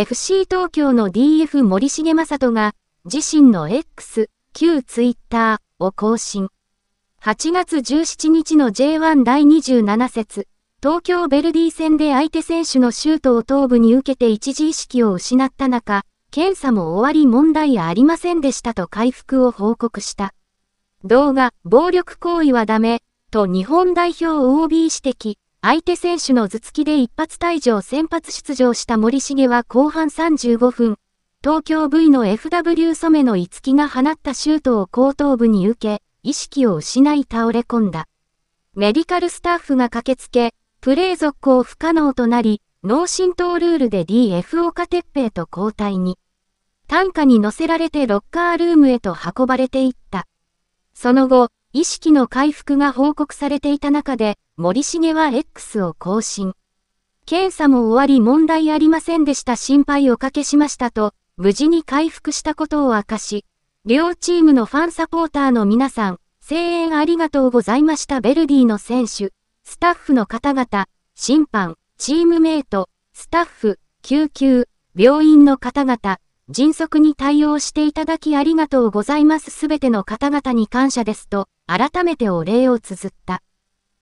FC 東京の DF 森重正人が、自身の X、旧 Twitter を更新。8月17日の J1 第27節、東京ベルディ戦で相手選手のシュートを頭部に受けて一時意識を失った中、検査も終わり問題ありませんでしたと回復を報告した。動画、暴力行為はダメ、と日本代表 OB 指摘。相手選手の頭突きで一発退場先発出場した森重は後半35分、東京 V の FW 染めの五木が放ったシュートを後頭部に受け、意識を失い倒れ込んだ。メディカルスタッフが駆けつけ、プレー続行不可能となり、脳震盪ルールで DF 岡鉄平と交代に。担架に乗せられてロッカールームへと運ばれていった。その後、意識の回復が報告されていた中で、森重は X を更新。検査も終わり問題ありませんでした心配おかけしましたと、無事に回復したことを明かし、両チームのファンサポーターの皆さん、声援ありがとうございましたベルディの選手、スタッフの方々、審判、チームメイト、スタッフ、救急、病院の方々、迅速に対応していただきありがとうございますすべての方々に感謝ですと、改めてお礼を綴った。